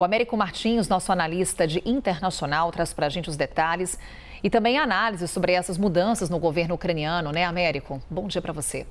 O Américo Martins, nosso analista de internacional, traz para a gente os detalhes e também análises sobre essas mudanças no governo ucraniano, né, Américo? Bom dia para você.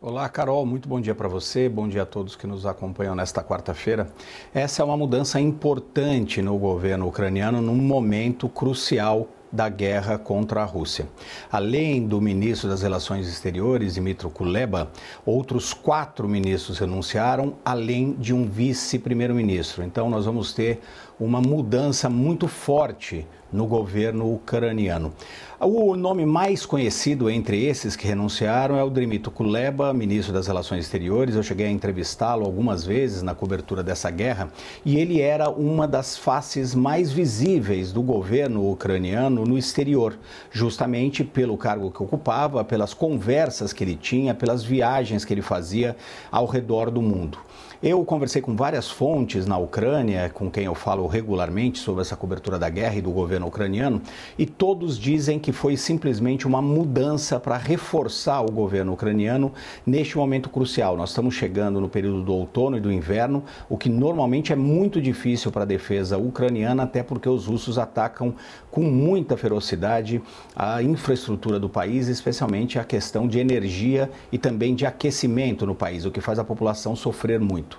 Olá, Carol, muito bom dia para você, bom dia a todos que nos acompanham nesta quarta-feira. Essa é uma mudança importante no governo ucraniano num momento crucial da guerra contra a Rússia. Além do ministro das Relações Exteriores, Dmitry Kuleba, outros quatro ministros renunciaram, além de um vice-primeiro-ministro. Então, nós vamos ter uma mudança muito forte no governo ucraniano. O nome mais conhecido entre esses que renunciaram é o Dmytro Kuleba, ministro das Relações Exteriores. Eu cheguei a entrevistá-lo algumas vezes na cobertura dessa guerra e ele era uma das faces mais visíveis do governo ucraniano no exterior, justamente pelo cargo que ocupava, pelas conversas que ele tinha, pelas viagens que ele fazia ao redor do mundo. Eu conversei com várias fontes na Ucrânia, com quem eu falo regularmente sobre essa cobertura da guerra e do governo ucraniano, e todos dizem que foi simplesmente uma mudança para reforçar o governo ucraniano neste momento crucial. Nós estamos chegando no período do outono e do inverno, o que normalmente é muito difícil para a defesa ucraniana, até porque os russos atacam com muita ferocidade a infraestrutura do país, especialmente a questão de energia e também de aquecimento no país, o que faz a população sofrer muito momento.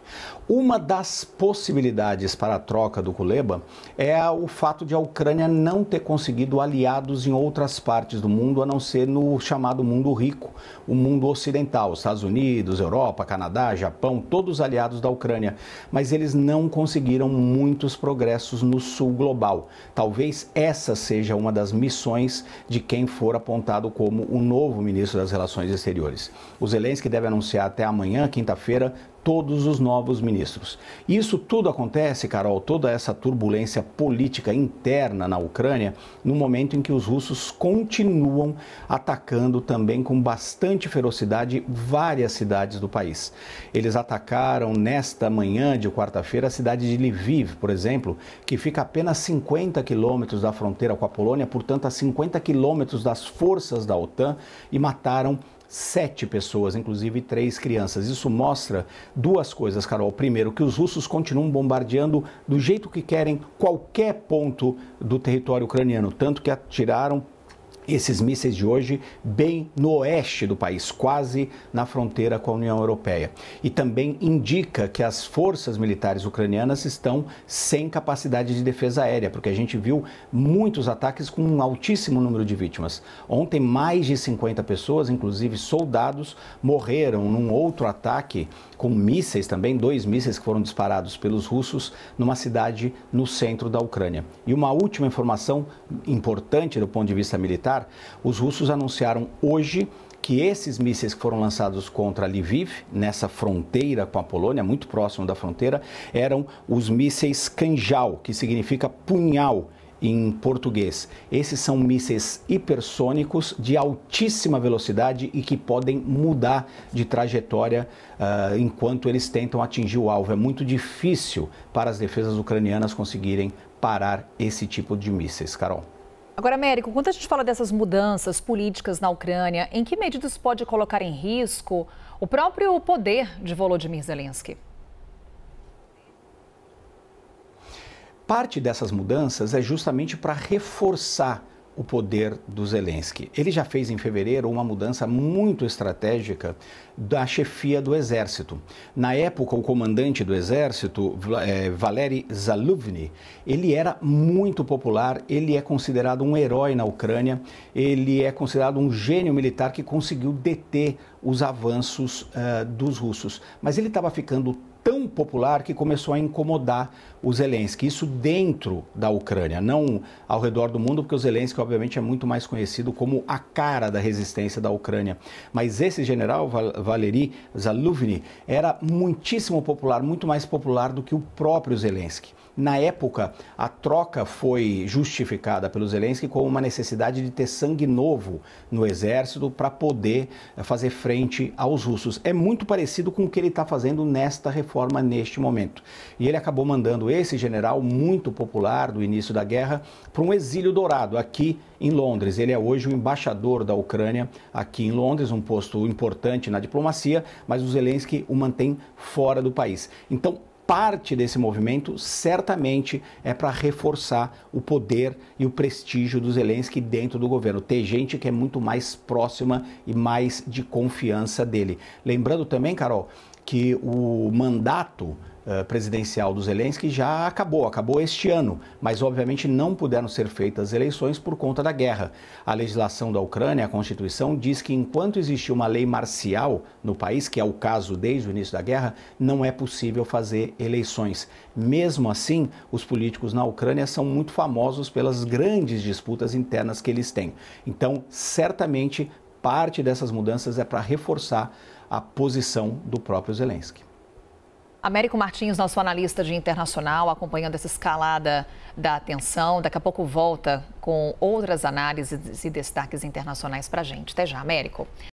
Uma das possibilidades para a troca do Kuleba é o fato de a Ucrânia não ter conseguido aliados em outras partes do mundo, a não ser no chamado mundo rico, o mundo ocidental, Estados Unidos, Europa, Canadá, Japão, todos aliados da Ucrânia. Mas eles não conseguiram muitos progressos no sul global. Talvez essa seja uma das missões de quem for apontado como o novo ministro das Relações Exteriores. O Zelensky deve anunciar até amanhã, quinta-feira, todos os novos ministros. Isso tudo acontece, Carol, toda essa turbulência política interna na Ucrânia, no momento em que os russos continuam atacando também com bastante ferocidade várias cidades do país. Eles atacaram nesta manhã de quarta-feira a cidade de Lviv, por exemplo, que fica a apenas 50 quilômetros da fronteira com a Polônia, portanto, a 50 quilômetros das forças da OTAN e mataram sete pessoas, inclusive três crianças. Isso mostra duas coisas, Carol. Primeiro, que os russos continuam bombardeando do jeito que querem qualquer ponto do território ucraniano, tanto que atiraram esses mísseis de hoje bem no oeste do país, quase na fronteira com a União Europeia. E também indica que as forças militares ucranianas estão sem capacidade de defesa aérea, porque a gente viu muitos ataques com um altíssimo número de vítimas. Ontem, mais de 50 pessoas, inclusive soldados, morreram num outro ataque com mísseis também, dois mísseis que foram disparados pelos russos numa cidade no centro da Ucrânia. E uma última informação importante do ponto de vista militar militar, os russos anunciaram hoje que esses mísseis que foram lançados contra Lviv, nessa fronteira com a Polônia, muito próximo da fronteira, eram os mísseis Kanjal, que significa punhal em português. Esses são mísseis hipersônicos de altíssima velocidade e que podem mudar de trajetória uh, enquanto eles tentam atingir o alvo. É muito difícil para as defesas ucranianas conseguirem parar esse tipo de mísseis, Carol. Agora, Américo, quando a gente fala dessas mudanças políticas na Ucrânia, em que medidas pode colocar em risco o próprio poder de Volodymyr Zelensky? Parte dessas mudanças é justamente para reforçar o poder do Zelensky. Ele já fez em fevereiro uma mudança muito estratégica da chefia do exército. Na época, o comandante do exército, eh, Valery Zaluvny, ele era muito popular, ele é considerado um herói na Ucrânia, ele é considerado um gênio militar que conseguiu deter os avanços uh, dos russos. Mas ele estava ficando tão popular que começou a incomodar o Zelensky. Isso dentro da Ucrânia, não ao redor do mundo, porque o Zelensky, obviamente, é muito mais conhecido como a cara da resistência da Ucrânia. Mas esse general, Valery Zaluvny, era muitíssimo popular, muito mais popular do que o próprio Zelensky. Na época, a troca foi justificada pelo Zelensky com uma necessidade de ter sangue novo no exército para poder eh, fazer frente aos russos. É muito parecido com o que ele está fazendo nesta reforma neste momento. E ele acabou mandando esse general muito popular do início da guerra para um exílio dourado aqui em Londres. Ele é hoje o embaixador da Ucrânia aqui em Londres, um posto importante na diplomacia, mas o Zelensky o mantém fora do país. Então, parte desse movimento certamente é para reforçar o poder e o prestígio do Zelensky dentro do governo, ter gente que é muito mais próxima e mais de confiança dele. Lembrando também, Carol, que o mandato eh, presidencial do Zelensky já acabou, acabou este ano, mas obviamente não puderam ser feitas eleições por conta da guerra. A legislação da Ucrânia, a Constituição, diz que enquanto existir uma lei marcial no país, que é o caso desde o início da guerra, não é possível fazer eleições. Mesmo assim, os políticos na Ucrânia são muito famosos pelas grandes disputas internas que eles têm. Então, certamente, parte dessas mudanças é para reforçar a posição do próprio Zelensky. Américo Martins, nosso analista de internacional, acompanhando essa escalada da atenção. Daqui a pouco volta com outras análises e destaques internacionais para a gente. Até já, Américo.